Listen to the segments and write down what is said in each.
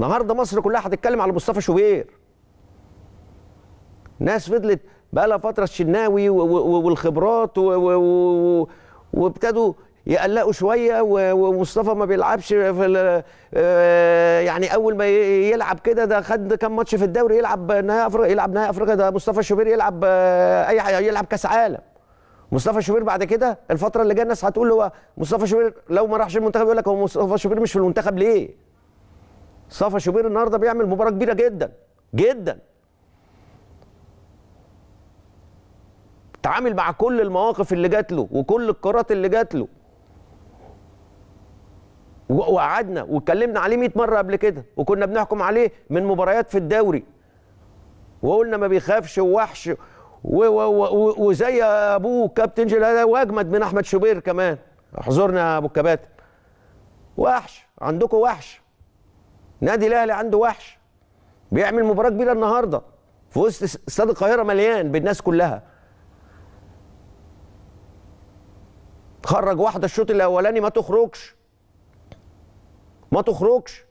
النهارده مصر كلها هتتكلم على مصطفى شوبير ناس فضلت بقى لها فتره الشناوي والخبرات وابتدوا يقلقوا شويه ومصطفى ما بيلعبش في آه، يعني اول ما يلعب كده ده خد كام ماتش في الدوري يلعب نهائي افريقيا يلعب نهائي افريقيا ده مصطفى شوبير يلعب آه، اي يلعب كاس عالم مصطفى شوبير بعد كده الفتره اللي جايه الناس هتقول هو مصطفى شوبير لو ما راحش المنتخب يقول لك هو مصطفى شوبير مش في المنتخب ليه؟ صفا شوبير النهارده بيعمل مباراه كبيره جدا جدا تعامل مع كل المواقف اللي جات له وكل الكرات اللي جات له وقعدنا واتكلمنا عليه 100 مره قبل كده وكنا بنحكم عليه من مباريات في الدوري وقلنا ما بيخافش ووحش وزي ابوه كابتن جلال واجمد من احمد شوبير كمان احذرنا يا ابو الكباتن وحش عندكم وحش نادي الاهلي عنده وحش بيعمل مباراه كبيره النهارده في وسط استاد القاهره مليان بالناس كلها خرج واحده الشوط الاولاني ما تخرجش ما تخرجش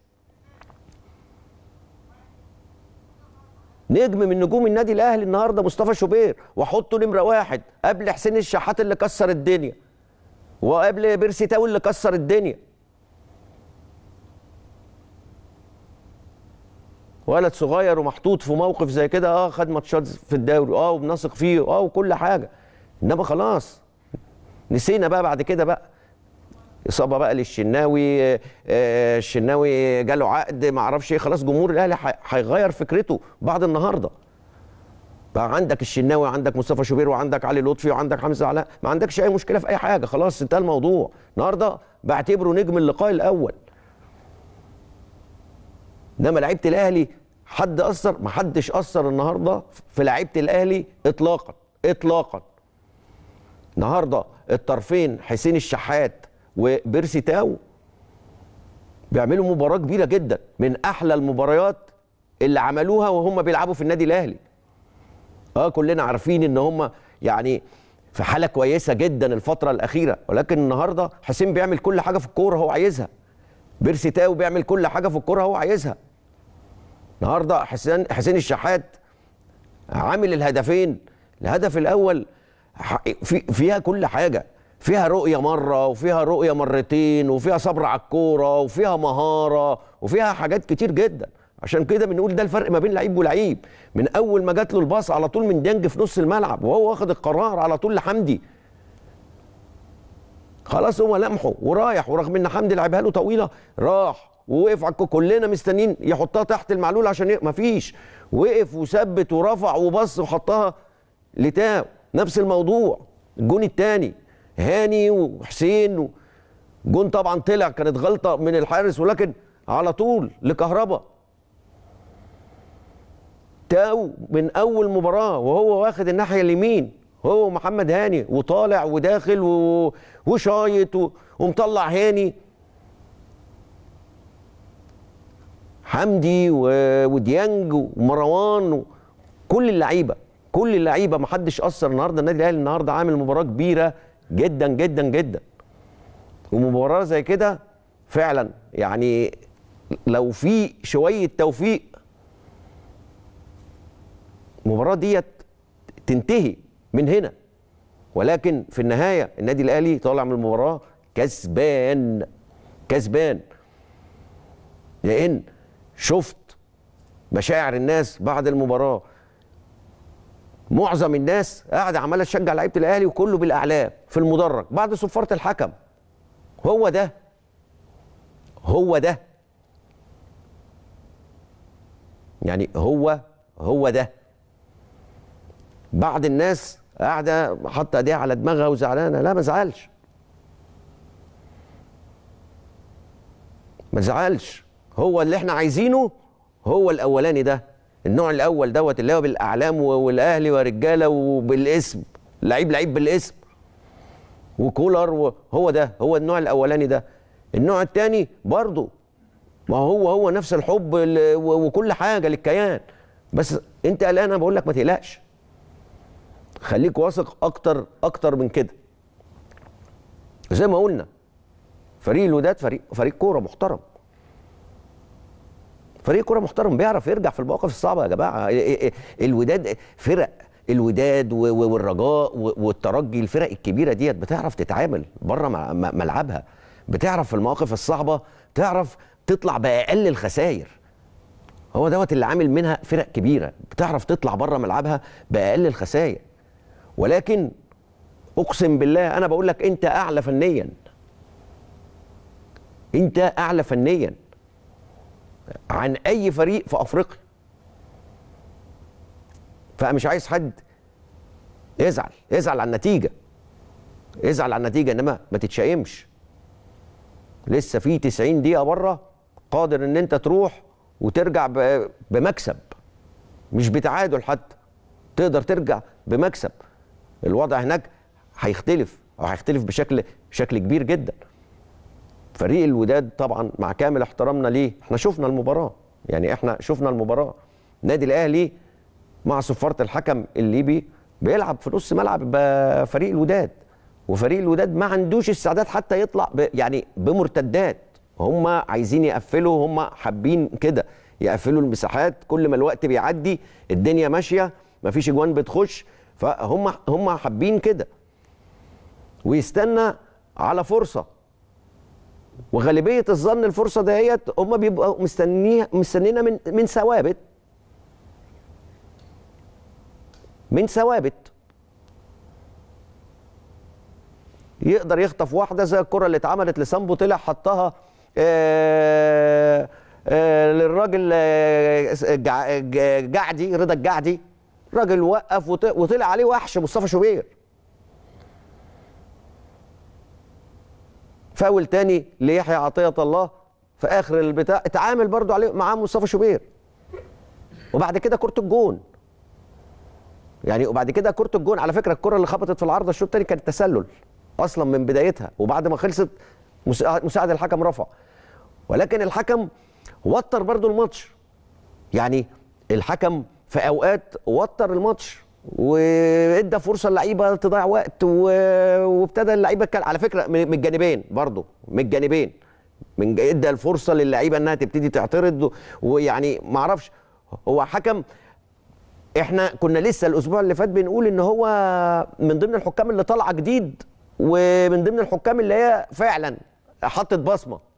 نجم من نجوم النادي الاهلي النهارده مصطفى شوبير واحطه نمره واحد قبل حسين الشحات اللي كسر الدنيا وقبل بيرسي تاوي اللي كسر الدنيا ولد صغير ومحطوط في موقف زي كده اه خد ماتشات في الدوري اه وبنثق فيه اه وكل حاجه انما خلاص نسينا بقى بعد كده بقى اصابه بقى للشناوي آه، آه، الشناوي جاله عقد ما اعرفش ايه خلاص جمهور الاهلي هيغير فكرته بعد النهارده بقى عندك الشناوي وعندك مصطفى شوبير وعندك علي لطفي وعندك حمزه علاء ما عندكش اي مشكله في اي حاجه خلاص انتهى الموضوع النهارده بعتبره نجم اللقاء الاول انما لعيبه الاهلي حد اثر ما حدش اثر النهارده في لعيبه الاهلي اطلاقا اطلاقا النهارده الطرفين حسين الشحات وبيرسي تاو بيعملوا مباراه كبيره جدا من احلى المباريات اللي عملوها وهم بيلعبوا في النادي الاهلي اه كلنا عارفين ان هم يعني في حاله كويسه جدا الفتره الاخيره ولكن النهارده حسين بيعمل كل حاجه في الكوره هو عايزها بيرسي تاو بيعمل كل حاجه في الكوره هو عايزها النهارده حسين حسين الشحات عامل الهدفين الهدف الاول في فيها كل حاجه فيها رؤيه مره وفيها رؤيه مرتين وفيها صبر على الكوره وفيها مهاره وفيها حاجات كتير جدا عشان كده بنقول ده الفرق ما بين لعيب ولعيب من اول ما جات له الباص على طول من ديانج في نص الملعب وهو واخد القرار على طول لحمدي خلاص هو لمحه ورايح ورغم ان حمدي لعبها له طويله راح ووقف على كلنا مستنيين يحطها تحت المعلول عشان ما مفيش وقف وثبت ورفع وبص وحطها لتاو نفس الموضوع الجون الثاني هاني وحسين جون طبعا طلع كانت غلطه من الحارس ولكن على طول لكهربا تاو من اول مباراه وهو واخد الناحيه اليمين هو محمد هاني وطالع وداخل وشايط ومطلع هاني حمدي وديانج ومروان كل اللعيبه كل اللعيبه ما حدش اثر النهارده النادي الاهلي النهارده عامل مباراه كبيره جدا جدا جدا ومباراه زي كده فعلا يعني لو في شويه توفيق المباراه ديت تنتهي من هنا ولكن في النهايه النادي الاهلي طالع من المباراه كسبان كسبان لان شفت مشاعر الناس بعد المباراه معظم الناس قاعده عماله تشجع لعيبه الاهلي وكله بالاعلام في المدرج بعد صفاره الحكم هو ده هو ده يعني هو هو ده بعض الناس قاعده حاطه ايديها على دماغها وزعلانه لا ما زعلش ما زعلش هو اللي احنا عايزينه هو الاولاني ده النوع الاول دوت اللي هو بالاعلام والاهلي ورجاله وبالاسم لعيب لعيب بالاسم وكولر هو ده هو النوع الاولاني ده النوع الثاني برضه ما هو هو نفس الحب وكل حاجه للكيان بس انت قلقان انا بقول لك ما تقلقش خليك واثق اكتر اكتر من كده زي ما قلنا فريق الوداد فريق فريق كوره محترم فريق كوره محترم بيعرف يرجع في المواقف الصعبه يا جماعه إيه، إيه، إيه، الوداد فرق الوداد والرجاء والترجي الفرق الكبيره ديت بتعرف تتعامل بره ملعبها بتعرف في المواقف الصعبه تعرف تطلع باقل الخسائر هو دوت اللي عامل منها فرق كبيره بتعرف تطلع بره ملعبها باقل الخسائر ولكن اقسم بالله انا بقول لك انت اعلى فنيا انت اعلى فنيا عن اي فريق في افريقيا فمش عايز حد يزعل يزعل على النتيجه يزعل على النتيجه انما ما تتشائمش لسه في 90 دقيقه بره قادر ان انت تروح وترجع بمكسب مش بتعادل حتى تقدر ترجع بمكسب الوضع هناك هيختلف او هيختلف بشكل بشكل كبير جدا فريق الوداد طبعا مع كامل احترامنا ليه احنا شفنا المباراه يعني احنا شفنا المباراه النادي الاهلي مع صفاره الحكم الليبي بيلعب في نص ملعب فريق الوداد وفريق الوداد ما عندوش استعداد حتى يطلع ب يعني بمرتدات هم عايزين يقفلوا هم حابين كده يقفلوا المساحات كل ما الوقت بيعدي الدنيا ماشيه مفيش اجوان بتخش فهم هم حابين كده ويستنى على فرصه وغالبيه الظن الفرصه دهيت هم بيبقوا مستنيها مستنينا من من ثوابت من ثوابت يقدر يخطف واحده زي الكره اللي اتعملت لسامبو طلع حطها آآ آه، آآ آه، للراجل آه، جعدي رضا الجعدي راجل وقف وطلع عليه وحش مصطفى شوبير فاول تاني ليحيى عطيه الله في اخر البتاع اتعامل برضو عليه معاه مصطفى شوبير وبعد كده كره الجون يعني وبعد كده كره الجون على فكره الكره اللي خبطت في العارضه الشوط الثاني كانت تسلل اصلا من بدايتها وبعد ما خلصت مساعد الحكم رفع ولكن الحكم وتر برضو الماتش يعني الحكم في اوقات وتر الماتش وادى فرصه اللعيبه تضيع وقت وابتدى اللعيبه كان على فكره من الجانبين برضه من الجانبين من ادى الفرصه للعيبه انها تبتدي تعترض ويعني ما اعرفش هو حكم احنا كنا لسه الاسبوع اللي فات بنقول ان هو من ضمن الحكام اللي طالعه جديد ومن ضمن الحكام اللي هي فعلا حطت بصمه